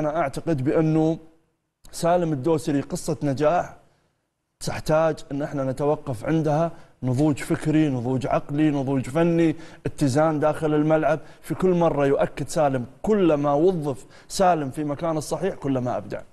أنا أعتقد بأنه سالم الدوسري قصة نجاح تحتاج أن احنا نتوقف عندها نضوج فكري نضوج عقلي نضوج فني اتزان داخل الملعب في كل مرة يؤكد سالم كلما وظف سالم في مكان الصحيح كلما أبدع